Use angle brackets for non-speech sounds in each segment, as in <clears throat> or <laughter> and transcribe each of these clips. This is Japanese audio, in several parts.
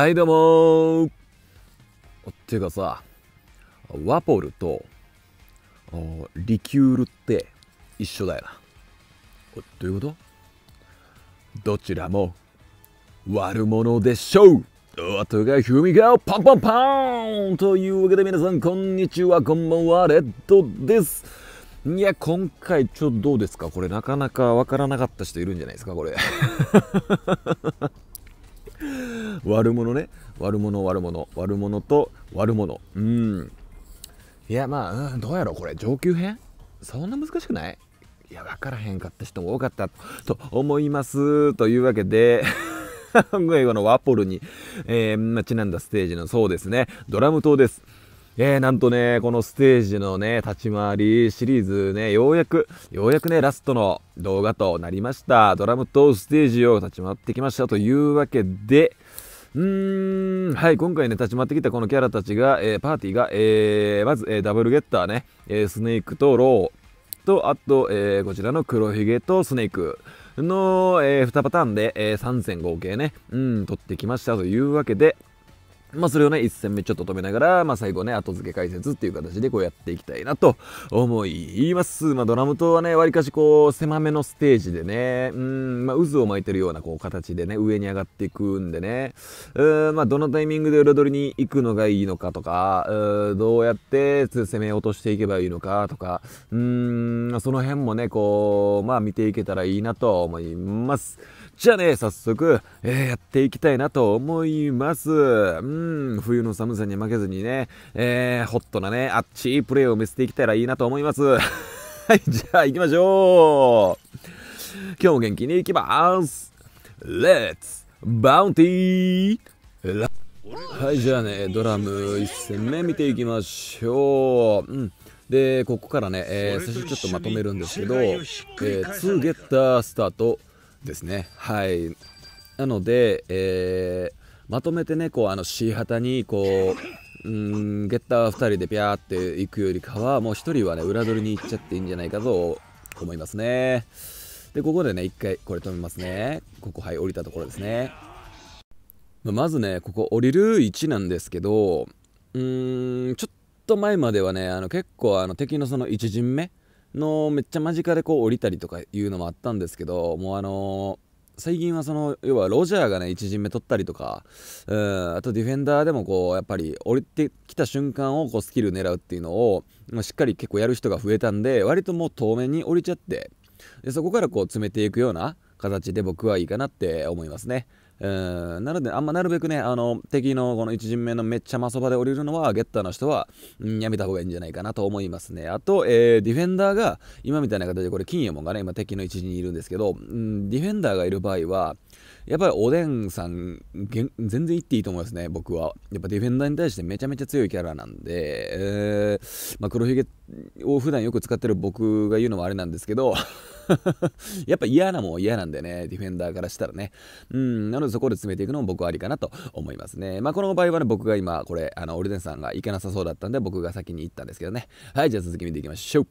はいどうもっていうかさワポルとリキュールって一緒だよなどういうことどちらも悪者でしょうおとがひみがパンパンパンというわけで皆さんこんにちはこんばんはレッドですいや今回ちょっとどうですかこれなかなかわからなかった人いるんじゃないですかこれ <laughs> 悪者ね悪者悪者悪者と悪者うんいやまあ、うん、どうやろこれ上級編そんな難しくないいや分からへんかった人も多かったと思いますというわけで韓 <laughs> 語のワポルに、えー、ちなんだステージのそうですねドラム島ですえー、なんとね、このステージのね、立ち回りシリーズね、ようやく、ようやくね、ラストの動画となりました。ドラムとステージを立ち回ってきましたというわけで、うーん、はい、今回ね、立ち回ってきたこのキャラたちが、えー、パーティーが、えー、まず、えダブルゲッターね、えスネークとローと、あと、えこちらの黒ひげとスネーク。の、え2パターンで、えー、3戦合計ね、うん、取ってきましたというわけで、まあ、それをね、1戦目ちょっと止めながら、まあ、最後ね、後付け解説っていう形でこうやっていきたいなと思います。まあ、ドラムとはね、わりかしこう、狭めのステージでね、うん、まあ、渦を巻いてるようなこう、形でね、上に上がっていくんでね、うん、まあ、どのタイミングで彩りに行くのがいいのかとか、うん、どうやって攻め落としていけばいいのかとか、うん、その辺もね、こう、まあ、見ていけたらいいなと思います。じゃあね、早速、えー、やっていきたいなと思います。うんうん冬の寒さに負けずにね、えー、ホットなねあっちいプレーを見せていけたらいいなと思います <laughs> はいじゃあ行きましょう今日も元気にいきます Let's Bounty! はい、じゃあね、ドラム1戦目見ていきましょう。うん、で、ここからね、えー、最初ちょっとまとめるんですけど、えー、2ゲッタースタートですね。はい。なので、えー、まとめてねこうあの C 旗にこううんゲッター2人でピャーっていくよりかはもう1人はね裏取りに行っちゃっていいんじゃないかと思いますねでここでね1回これ止めますねここはい降りたところですねまずねここ降りる位置なんですけどうーんちょっと前まではねあの結構あの敵のその1陣目のめっちゃ間近でこう降りたりとかいうのもあったんですけどもうあのー最近はその要はロジャーがね1陣目取ったりとかうんあとディフェンダーでもこうやっぱり降りてきた瞬間をこうスキル狙うっていうのをしっかり結構やる人が増えたんで割ともう遠目に降りちゃってでそこからこう詰めていくような形で僕はいいかなって思いますね。えー、なので、あんまなるべくね、あの、敵のこの1陣目のめっちゃマそばで降りるのは、ゲッターの人は、うん、やめた方がいいんじゃないかなと思いますね。あと、えー、ディフェンダーが、今みたいな形で、これ、金右衛門がね、今敵の1陣にいるんですけど、うん、ディフェンダーがいる場合は、やっぱりおでんさん、全然いっていいと思いますね、僕は。やっぱディフェンダーに対してめちゃめちゃ強いキャラなんで、えー、まあ、黒ひげを普段よく使ってる僕が言うのもあれなんですけど、<laughs> やっぱ嫌なもん嫌なんでね、ディフェンダーからしたらね。うん、なのでそこで詰めていくのも僕はありかなと思いますね。まあこの場合はね、僕が今、これ、あの、オルデンさんが行けなさそうだったんで、僕が先に行ったんですけどね。はい、じゃあ続き見ていきましょう。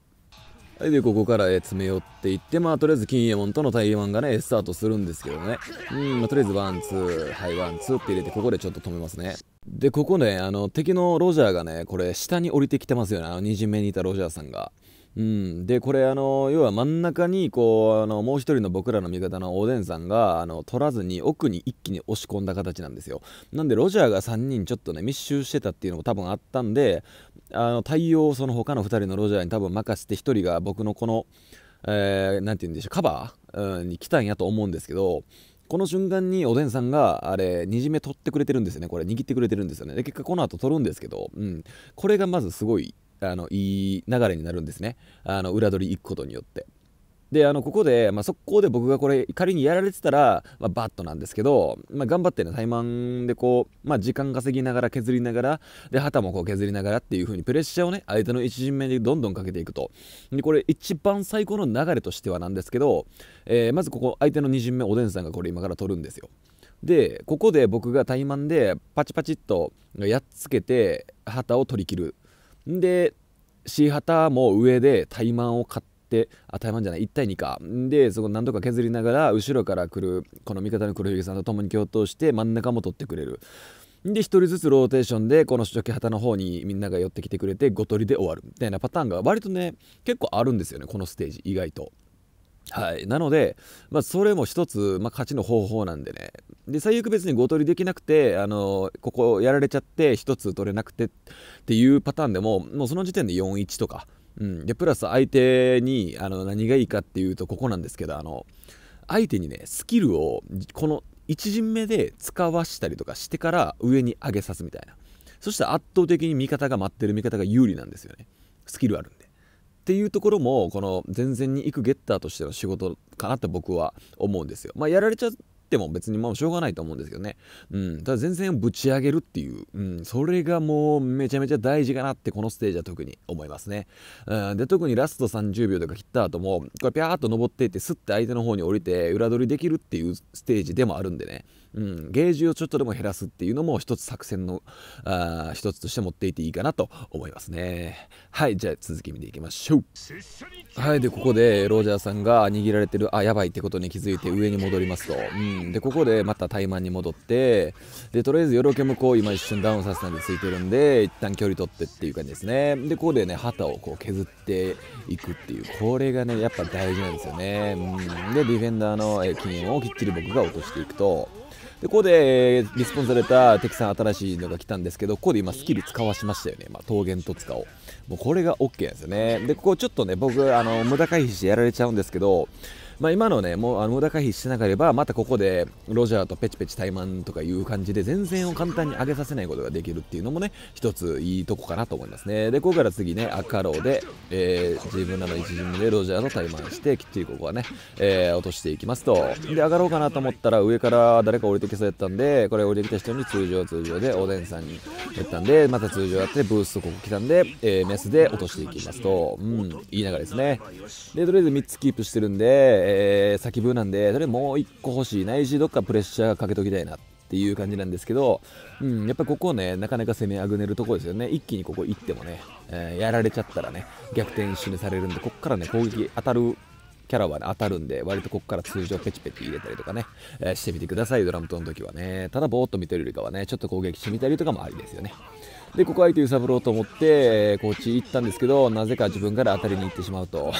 はい、で、ここから、え詰め寄っていって、まあ、とりあえず、金右衛門との対マがね、スタートするんですけどね。うん、まあ、とりあえず、ワン、ツー、はい、ワン、ツーって入れて、ここでちょっと止めますね。で、ここね、あの、敵のロジャーがね、これ、下に降りてきてますよね。あの、二巡目にいたロジャーさんが。うん、でこれあの要は真ん中にこうあのもう一人の僕らの味方のおでんさんがあの取らずに奥に一気に押し込んだ形なんですよなんでロジャーが3人ちょっとね密集してたっていうのも多分あったんであの対応をその他の2人のロジャーに多分任せて1人が僕のこの何、えー、て言うんでしょうカバー、うん、に来たんやと思うんですけどこの瞬間におでんさんがあれにじめ取ってくれてるんですよねこれ握ってくれてるんですよねで結果この後取るんですけど、うん、これがまずすごいあのいい流れになるんですねあの裏取り行くことによって。であのここで、まあ、速攻で僕がこれ仮にやられてたら、まあ、バッとなんですけど、まあ、頑張ってね怠慢でこう、まあ、時間稼ぎながら削りながらで旗もこう削りながらっていう風にプレッシャーをね相手の1陣目にどんどんかけていくとでこれ一番最高の流れとしてはなんですけど、えー、まずここ相手の2陣目おでんさんがこれ今から取るんですよでここで僕が怠慢でパチパチっとやっつけて旗を取り切るで C 旗も上でタイマンを買ってあタイマンじゃない1対2かでそこ何とか削りながら後ろから来るこの味方の黒ひげさんと共に共闘して真ん中も取ってくれるで1人ずつローテーションでこの初期旗の方にみんなが寄ってきてくれて5取りで終わるみたいなパターンが割とね結構あるんですよねこのステージ意外と。はい、なので、まあ、それも一つ、まあ、勝ちの方法なんでねで最悪別に5取りできなくて、あのここやられちゃって1つ取れなくてっていうパターンでももうその時点で4-1とか、うん、でプラス相手にあの何がいいかっていうとここなんですけどあの相手にねスキルをこの1陣目で使わしたりとかしてから上に上げさすみたいなそしたら圧倒的に味方が待ってる味方が有利なんですよねスキルあるんでっていうところもこの前線に行くゲッターとしての仕事かなって僕は思うんですよ。まあ、やられちゃっても別にまあしょうがないと思うんですけどね。うん。ただ前線をぶち上げるっていう、うん、それがもうめちゃめちゃ大事かなってこのステージは特に思いますね。うん、で、特にラスト30秒とか切った後も、これピャーっと登っていって、スッて相手の方に降りて裏取りできるっていうステージでもあるんでね。うん、ゲージをちょっとでも減らすっていうのも一つ作戦のあ一つとして持っていていいかなと思いますねはいじゃあ続き見ていきましょうはいでここでロジャーさんが握られてるあやばいってことに気づいて上に戻りますと、うん、でここでまた怠慢に戻ってでとりあえずよろけもこう今一瞬ダウンさせたんでついてるんで一旦距離取ってっていう感じですねでここでね旗をこう削っていくっていうこれがねやっぱ大事なんですよね、うん、でディフェンダーの金をきっちり僕が落としていくとでここでリスポンされた敵さん新しいのが来たんですけどここで今スキル使わしましたよね、まあ、桃源とおをもうこれが OK なんですよねでここちょっとね僕あの無駄回避してやられちゃうんですけどまあ、今のね、もうあの無駄回避してなければ、またここでロジャーとペチペチ怠慢とかいう感じで、前線を簡単に上げさせないことができるっていうのもね、一ついいとこかなと思いますね。で、ここから次ね、赤ローで、えー、自分らの1陣分でロジャーと怠慢して、きっちりここはね、えー、落としていきますと。で、上がろうかなと思ったら、上から誰か降りてきそうやったんで、これ降りてきた人に通常通常で、おでんさんにやったんで、また通常やって、ブーストここ来たんで、えー、メスで落としていきますと、うん、いい流れですね。で、とりあえず3つキープしてるんで、えー、先分なんで、それもう1個欲しい、ないし、どっかプレッシャーかけときたいなっていう感じなんですけど、うん、やっぱここね、なかなか攻めあぐねるとこですよね。一気にここ行ってもね、えー、やられちゃったらね、逆転一されるんで、こっからね、攻撃当たるキャラは、ね、当たるんで、割とここから通常ペチペチ入れたりとかね、えー、してみてください、ドラムトの時はね。ただぼーっと見てるよりかはね、ちょっと攻撃してみたりとかもありですよね。でここ相手揺さぶろうと思ってこっち行ったんですけどなぜか自分から当たりに行ってしまうと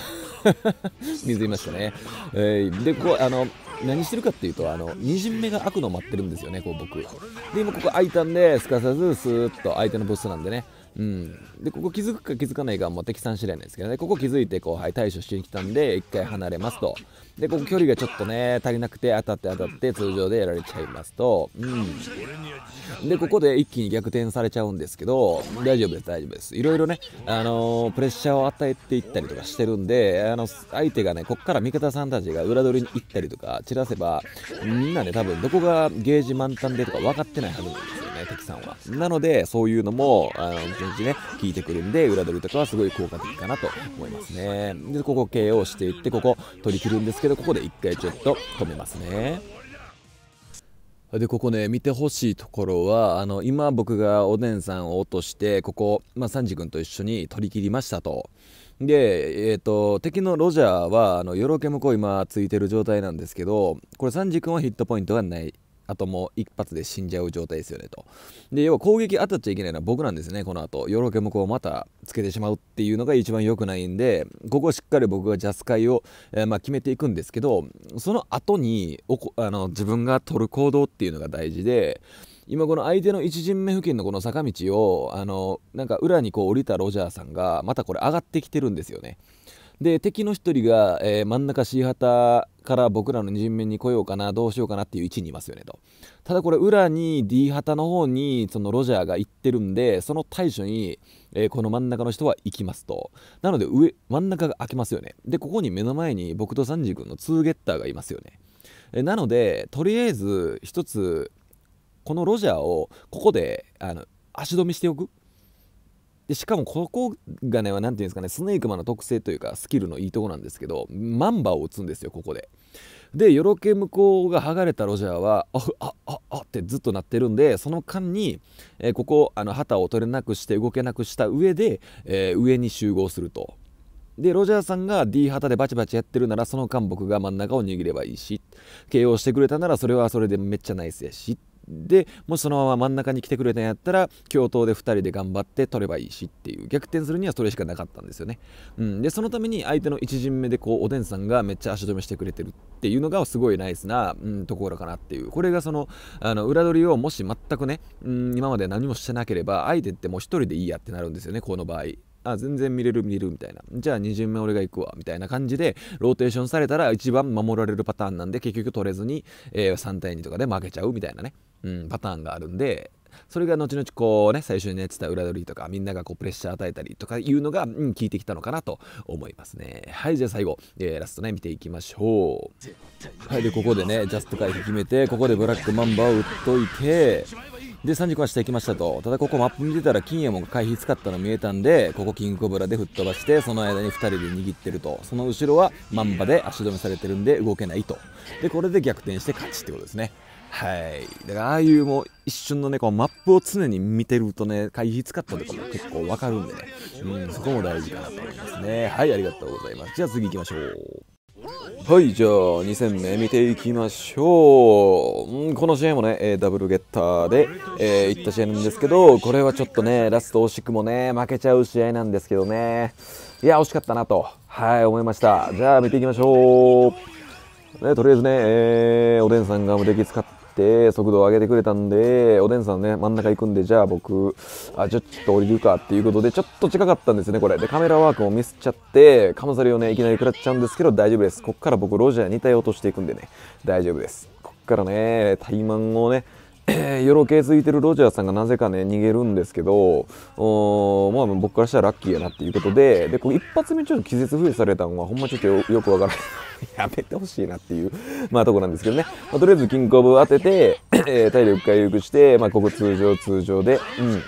<laughs> 水いましたね、えー、でここあの何してるかっていうとあの2陣目が開くのを待ってるんですよねこう僕で今ここ開いたんですかさずスーッと相手のブスなんでねうん、でここ気づくか気づかないかはもう敵さん次第なんですけどねここ気づいてはい、対処しに来たんで1回離れますとでここ距離がちょっとね足りなくて当たって当たって通常でやられちゃいますと、うん、でここで一気に逆転されちゃうんですけど大丈夫です大丈夫ですいろいろね、あのー、プレッシャーを与えていったりとかしてるんであの相手がねこっから味方さんたちが裏取りに行ったりとか散らせばみんなね多分どこがゲージ満タンでとか分かってないはずなんですね、敵さんは。なので、そういうのも、あの、全然ね、効いてくるんで、裏取りとかはすごい効果的かなと思いますね。で、ここ KO していって、ここ取り切るんですけど、ここで一回ちょっと止めますね。でここね見てほしいところはあの今僕がおでんさんを落としてここ、まあ、サンジ君と一緒に取り切りましたと。で、えーと、と敵のロジャーはあのよろけ向こう今ついてる状態なんですけどこれサンジ君はヒットポイントがないあともう一発で死んじゃう状態ですよねとで要は攻撃当たっちゃいけないのは僕なんですねこの後よろけ向こうをまたつけてしまうっていうのが一番良くないんでここしっかり僕がジャス会を、えー、まあ、決めていくんですけどその後におこあの自分が取る行動っていうのが大事で今この相手の1陣目付近のこの坂道をあのなんか裏にこう降りたロジャーさんがまたこれ上がってきてるんですよね。で敵の1人が、えー、真ん中 C 旗から僕らの人面に来ようかなどうしようかなっていう位置にいますよねとただこれ裏に D 旗の方にそのロジャーが行ってるんでその対処に、えー、この真ん中の人は行きますとなので上真ん中が開けますよねでここに目の前に僕とサンジ君の2ゲッターがいますよねえなのでとりあえず1つこのロジャーをここであの足止めしておくでしかもここがね何て言うんですかねスネークマンの特性というかスキルのいいとこなんですけどマンバを打つんですよここで。でよろけ向こうが剥がれたロジャーはああああってずっと鳴ってるんでその間に、えー、ここあの旗を取れなくして動けなくした上で、えー、上に集合すると。でロジャーさんが D 旗でバチバチやってるならその間僕が真ん中を握ればいいし KO してくれたならそれはそれでめっちゃナイスやしでもしそのまま真ん中に来てくれたんやったら共闘で2人で頑張って取ればいいしっていう逆転するにはそれしかなかったんですよね、うん、でそのために相手の1陣目でこうおでんさんがめっちゃ足止めしてくれてるっていうのがすごいナイスな、うん、ところかなっていうこれがそのあの裏取りをもし全くね、うん、今まで何もしてなければ相手ってもう1人でいいやってなるんですよねこの場合あ全然見れる見れるみたいなじゃあ2巡目俺が行くわみたいな感じでローテーションされたら一番守られるパターンなんで結局取れずに、えー、3対2とかで負けちゃうみたいなねうん、パターンがあるんでそれが後々こうね最初にねってた裏取りとかみんながこうプレッシャー与えたりとかいうのが、うん、効いてきたのかなと思いますねはいじゃあ最後、えー、ラストね見ていきましょうはいでここでねジャスト回避決めてここでブラックマンバーを打っといてで3はしていきましたとただここマップ見てたら金右衛門が回避使ったの見えたんでここキングコブラで吹っ飛ばしてその間に2人で握ってるとその後ろはマンバで足止めされてるんで動けないとでこれで逆転して勝ちってことですねはい。だから、ああいうもう一瞬のね、こうマップを常に見てるとね、回避使ったとかも結構わかるんでね、うん、そこも大事かなと思いますね。はい、ありがとうございます。じゃあ次行きましょう。はい、じゃあ2戦目見ていきましょう。うん、この試合もね、えダブルゲッターで、えー、った試合なんですけど、これはちょっとね、ラスト惜しくもね、負けちゃう試合なんですけどね、いや、惜しかったなと、はい、思いました。じゃあ見ていきましょう。とりあえずね、えー、おでんさんが無敵使って、て、速度を上げてくれたんで、おでんさんね、真ん中行くんで、じゃあ僕、あ、ちょっと降りるかっていうことで、ちょっと近かったんですね、これ。で、カメラワークもミスっちゃって、カムサリをね、いきなり食らっちゃうんですけど、大丈夫です。こっから僕、ロジャーに対応としていくんでね、大丈夫です。こっからね、タイマンをね、よろけついてるロジャーさんがなぜかね、逃げるんですけど、まあ僕からしたらラッキーやなっていうことで、で、こう一発目ちょっと気絶封じされたのは、ほんまちょっとよくわからない。<laughs> やめてほしいなっていう、まあとこなんですけどね。まあ、とりあえず、キングコ当てて、え体力回復して、まあここ通常通常で、うん。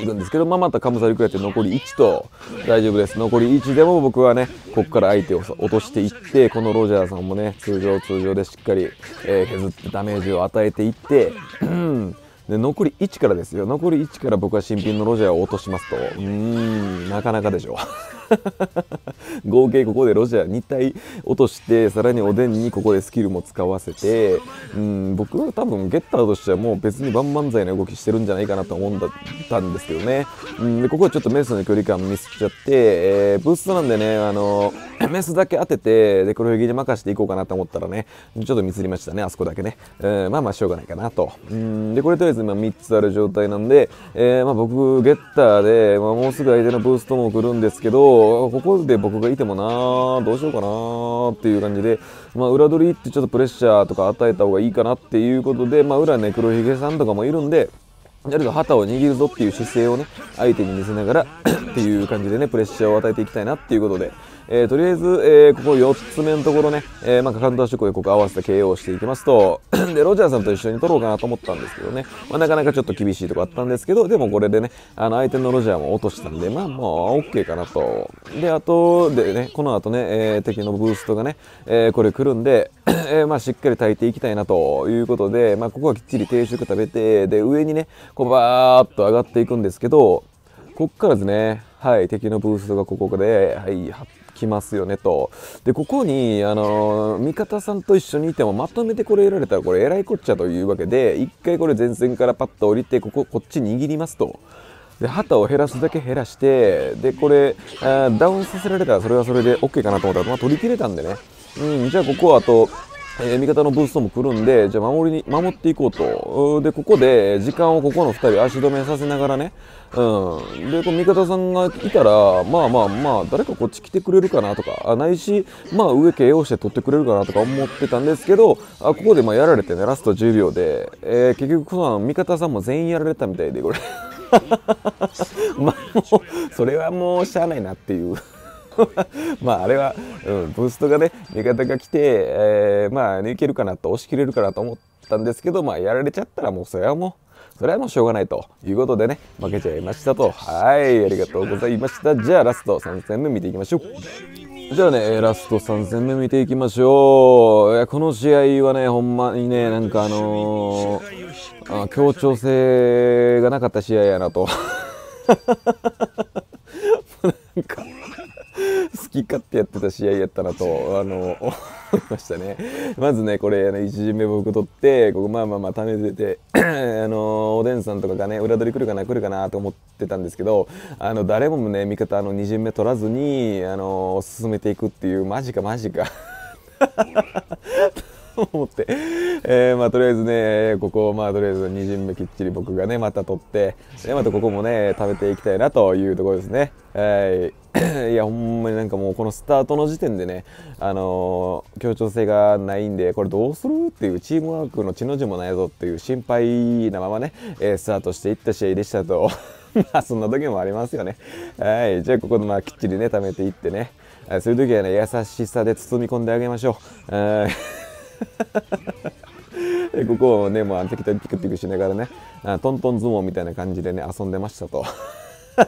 いくんですけど、まあ、またカムサリクやって残り1と大丈夫です残り1でも僕はねここから相手を落としていってこのロジャーさんもね通常通常でしっかり、えー、削ってダメージを与えていって、うんで残り1からですよ残り1から僕は新品のロジャーを落としますとうーんなかなかでしょう <laughs> 合計ここでロシア2体落としてさらにおでんにここでスキルも使わせてうん僕は多分ゲッターとしてはもう別に万々歳の動きしてるんじゃないかなと思ったんですけどねうんでここはちょっとメスの距離感ミスっちゃって、えー、ブーストなんでねあの <coughs> メスだけ当ててで黒ひげに任していこうかなと思ったらねちょっとミスりましたねあそこだけね、えー、まあまあしょうがないかなとうんでこれとりあえず今3つある状態なんで、えー、まあ僕ゲッターで、まあ、もうすぐ相手のブーストも来るんですけどと、ここで僕がいてもなどうしようかなっていう感じで、まあ、裏取りってちょっとプレッシャーとか与えた方がいいかなっていうことで、まあ、裏ね、黒ひげさんとかもいるんで、やると旗を握るぞっていう姿勢をね、相手に見せながら <coughs> っていう感じでね、プレッシャーを与えていきたいなっていうことで、えー、とりあえず、えー、ここ4つ目のところね、えー、まあ、カウンター出向でここ合わせて KO をしていきますと、<coughs> で、ロジャーさんと一緒に取ろうかなと思ったんですけどね、まあ、なかなかちょっと厳しいとこあったんですけど、でもこれでね、あの、相手のロジャーも落としたんで、まあ、もう OK かなと。で、あと、でね、この後ね、えー、敵のブーストがね、えこれ来るんで、<coughs> えまあ、しっかり炊いていきたいなということで、まあ、ここはきっちり定食食べて、で、上にね、こう、バーっと上がっていくんですけど、こっからですね、はい、敵のブーストがここで、はい、来ますよねと。で、ここに、あのー、味方さんと一緒にいても、まとめてこれ得られたら、これ、えらいこっちゃというわけで、一回これ前線からパッと降りて、ここ、こっち握りますと。で、旗を減らすだけ減らして、で、これ、あダウンさせられたら、それはそれで OK かなと思ったら、まあ、取り切れたんでね。うん、じゃあここはあと、え味方のブーストも来るんで、じゃあ守りに、守っていこうと。で、ここで、時間をここの2人足止めさせながらね、うん。で、この味方さんがいたら、まあまあまあ、誰かこっち来てくれるかなとか、ないし、まあ上系をして取ってくれるかなとか思ってたんですけど、あここでまやられてね、ラスト10秒で、えー、結局その味方さんも全員やられたみたいで、これ <laughs> まあ、それはもうしゃあないなっていう <laughs> まああれは、うん、ブーストがね味方が来て、えー、まあ抜けるかなと押し切れるかなと思ったんですけどまあやられちゃったらもうそれはもうそれはもうしょうがないということでね負けちゃいましたとはいありがとうございましたじゃあラスト3戦目見ていきましょうじゃあね、ラスト3戦目見ていきましょう。いやこの試合はね、ほんまにね、なんかあのー、あ協調性がなかった試合やなと。<laughs> なんか好き勝手やってた試合やったなとあの思いましたね。まずねこれ、の、1巡目僕取ってここまあまあまあ試めてて <clears throat> あのおでんさんとかがね裏取り来るかな来るかなと思ってたんですけどあの誰もね味方あの2巡目取らずにあの進めていくっていうマジかマジか。と思って、えー、まあ、とりあえずね、ここを、まあ、とりあえず2巡目きっちり僕がね、また取って、でまたここもね、食べていきたいなというところですね。えー、<clears throat> いや、ほんまになんかもう、このスタートの時点でね、あのー、協調性がないんで、これどうするっていう、チームワークの血の字もないぞっていう心配なままね、えー、スタートしていった試合でしたと。<laughs> まあ、そんな時もありますよね。はい。じゃあ、ここでまあ、きっちりね、貯めていってね。そういう時はね、優しさで包み込んであげましょう。ここをねもう適当にピクピクしながらねトントン相撲みたいな感じでね遊んでましたと <laughs> こ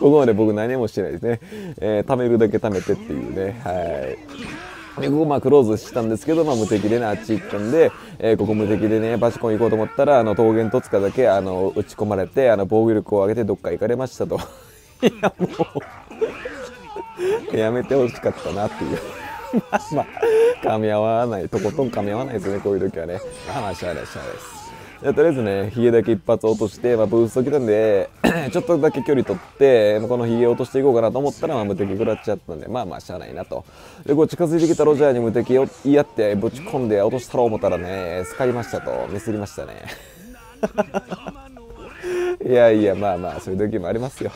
こまで僕何もしてないですね、えー、貯めるだけ貯めてっていうねはいでここまあクローズしたんですけど、まあ、無敵でねあっち行ったんで、えー、ここ無敵でねバチコン行こうと思ったらあの桃源戸塚だけあの打ち込まれてあの防御力を上げてどっか行かれましたと <laughs> いやもう <laughs> やめてほしかったなっていうまあ噛み合わないとことん噛み合わないですねこういう時はねあ、しないですとりあえずねヒゲだけ一発落として、まあ、ブースト来たんで <clears throat> ちょっとだけ距離取ってこのヒゲ落としていこうかなと思ったら、まあ、無敵食らっちゃったんでまあまあしゃあないなとでこう近づいてきたロジャーに無敵を言い合ってぶち込んで落としたろう思ったらねすかりましたとミスりましたねいやいやまあまあそういう時もありますよ、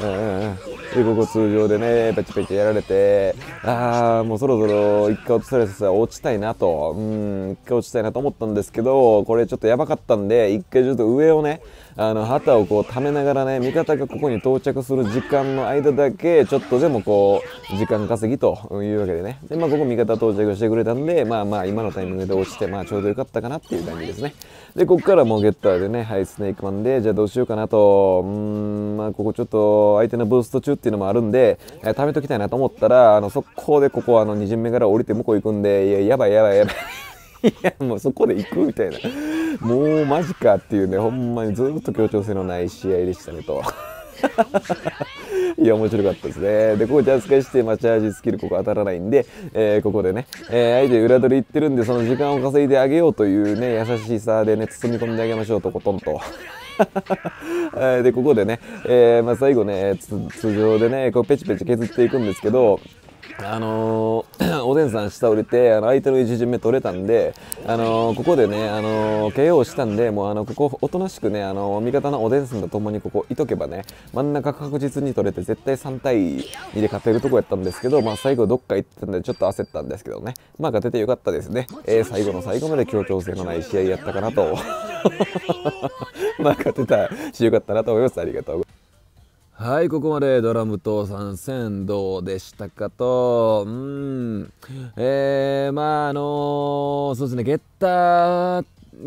うんうんうん、でここ通常でねペチペチやられてああもうそろそろ一回落とされさ落ちたいなとうん一回落ちたいなと思ったんですけどこれちょっとやばかったんで一回ちょっと上をねあの旗をこう溜めながらね味方がここに到着する時間の間だけちょっとでもこう時間稼ぎというわけでねでまあここ味方到着してくれたんでまあまあ今のタイミングで落ちてまあちょうどよかったかなっていう感じですねで、ここからもうゲッターでね、はい、スネークマンで、じゃあどうしようかなと、うん、まあ、ここちょっと相手のブースト中っていうのもあるんで、えー、貯めときたいなと思ったら、あの、速攻でここ、あの、2巡目から降りて向こう行くんで、いや、やばいやばいやばい。<laughs> いや、もうそこで行くみたいな。もうマジかっていうね、ほんまにずっと協調性のない試合でしたねと。<laughs> いや、面白かったですね。で、ここジャズして、まあ、チャージスキルここ当たらないんで、えー、ここでね、えー、相手裏取り行ってるんで、その時間を稼いであげようというね、優しさでね、包み込んであげましょうと、ことんと。<laughs> で、ここでね、えー、まあ、最後ね、通常でね、こうペチペチ削っていくんですけど、あのー、<coughs> おでんさん下降りて、あの、相手の1巡目取れたんで、あのー、ここでね、あのー、KO したんで、もう、あの、ここ、おとなしくね、あの味方のおでんさんと共にここ、いとけばね、真ん中確実に取れて、絶対3対2で勝てるとこやったんですけど、まあ、最後どっか行ってたんで、ちょっと焦ったんですけどね、まあ、勝ててよかったですね。え最後の最後まで協調性のない試合やったかなと。<laughs> まあ、勝てたしよかったなと思います。ありがとうございます。はい、ここまでドラムと参戦どうでしたかと、うん、えー、まああのー、そうですね、ゲッター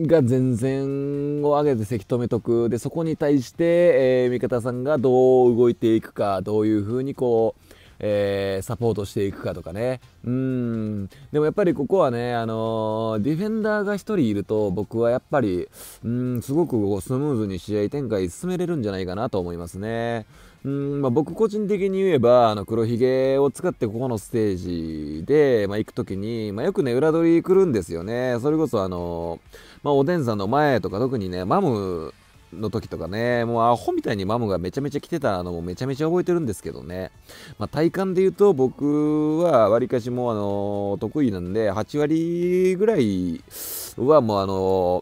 が前線を上げてせき止めとく、で、そこに対して、えー、味方さんがどう動いていくか、どういうふうにこう、えー、サポートしていくかとかね。うん。でもやっぱりここはね、あのー、ディフェンダーが1人いると、僕はやっぱり、うん、すごくスムーズに試合展開進めれるんじゃないかなと思いますね。うんまあ、僕個人的に言えばあの黒ひげを使ってここのステージで、まあ、行く時に、まあ、よくね裏取り来るんですよねそれこそあの、まあ、おでんさんの前とか特にねマムの時とかね、もうアホみたいにマムがめちゃめちゃ来てたのもめちゃめちゃ覚えてるんですけどね。まあ、体感で言うと僕はわりかしもうあの得意なんで、8割ぐらいはも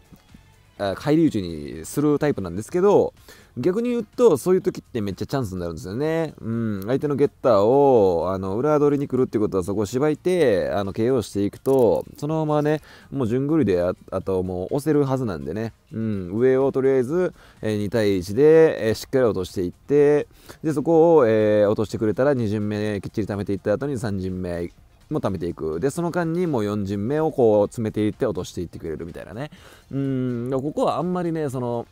うあの返り討ちにするタイプなんですけど、逆に言うと、そういう時ってめっちゃチャンスになるんですよね。うん、相手のゲッターをあの裏取りに来るってことは、そこをしばいて、あの KO していくと、そのままね、もう順繰りであ、あともう押せるはずなんでね、うん、上をとりあえず、えー、2対1で、えー、しっかり落としていって、で、そこを、えー、落としてくれたら2巡目きっちり貯めていった後に3巡目も貯めていく。で、その間にもう4巡目をこう詰めていって落としていってくれるみたいなね。うん、ここはあんまりね、その、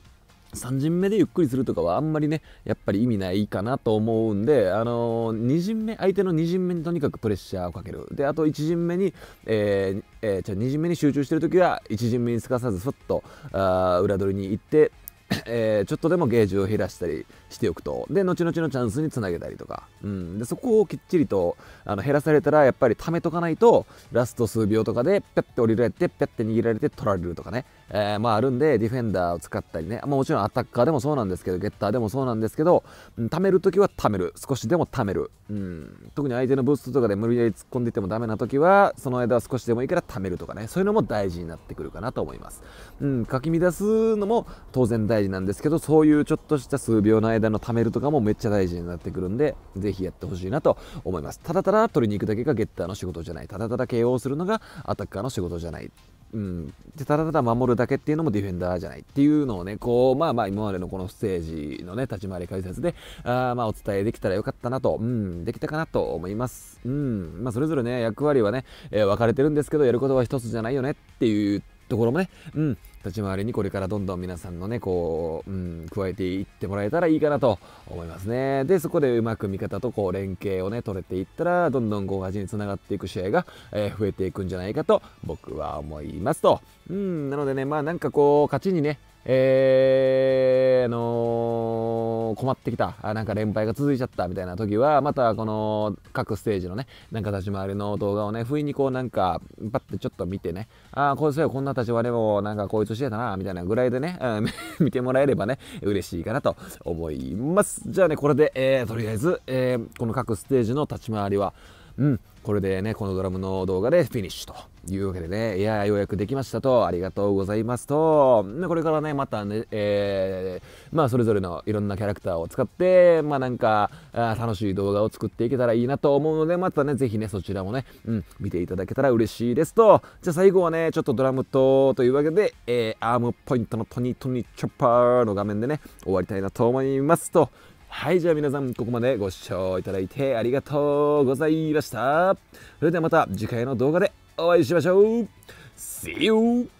3巡目でゆっくりするとかはあんまりねやっぱり意味ないかなと思うんで、あのー、2巡目相手の2巡目にとにかくプレッシャーをかけるであと1巡目に、えーえー、じゃあ2巡目に集中してる時は1巡目にすかさずふっとあ裏取りに行って、<coughs> えー、ちょっとでもゲージを減らしたりしておくとで後々のチャンスにつなげたりとか、うん、でそこをきっちりとあの減らされたらやっぱり貯めとかないとラスト数秒とかでペッて降りられてゃって逃げられて取られるとかねえー、まああるんで、ディフェンダーを使ったりね、まあ、もちろんアタッカーでもそうなんですけど、ゲッターでもそうなんですけど、貯めるときは貯める。少しでも貯める。うん、特に相手のブーストとかで無理やり突っ込んでいってもダメなときは、その間は少しでもいいから貯めるとかね、そういうのも大事になってくるかなと思います。うん、かき乱すのも当然大事なんですけど、そういうちょっとした数秒の間の貯めるとかもめっちゃ大事になってくるんで、ぜひやってほしいなと思います。ただただ取りに行くだけがゲッターの仕事じゃない。ただただ KO するのがアタッカーの仕事じゃない。うん、でただただ守るだけっていうのもディフェンダーじゃないっていうのをねこうまあまあ今までのこのステージのね立ち回り解説であまあお伝えできたらよかったなと、うん、できたかなと思います、うんまあ、それぞれね役割はね、えー、分かれてるんですけどやることは一つじゃないよねっていうところもね、うん、立ち回りにこれからどんどん皆さんのね、こう、うん、加えていってもらえたらいいかなと思いますね。で、そこでうまく味方とこう連携をね、取れていったら、どんどん5勝につながっていく試合が、えー、増えていくんじゃないかと僕は思いますと。うん、なのでね、まあなんかこう、勝ちにね、えー、あのー、困ってきた、なんか連敗が続いちゃったみたいな時は、またこの各ステージのね、なんか立ち回りの動画をね、不意にこうなんか、パッてちょっと見てね、ああ、こいつよ、こんな立ち回りもなんかこいつしてたな、みたいなぐらいでね、うん、<laughs> 見てもらえればね、嬉しいかなと思います。じゃあね、これで、えー、とりあえず、えー、この各ステージの立ち回りは、うん、これでね、このドラムの動画でフィニッシュと。いうわけでね、いや、ようやくできましたと、ありがとうございますと、これからね、またね、えー、まあ、それぞれのいろんなキャラクターを使って、まあ、なんか、楽しい動画を作っていけたらいいなと思うので、またね、ぜひね、そちらもね、うん、見ていただけたら嬉しいですと、じゃあ最後はね、ちょっとドラムと、というわけで、えー、アームポイントのトニートニーチョッパーの画面でね、終わりたいなと思いますと、はいじゃあ皆さんここまでご視聴いただいてありがとうございましたそれではまた次回の動画でお会いしましょう See you!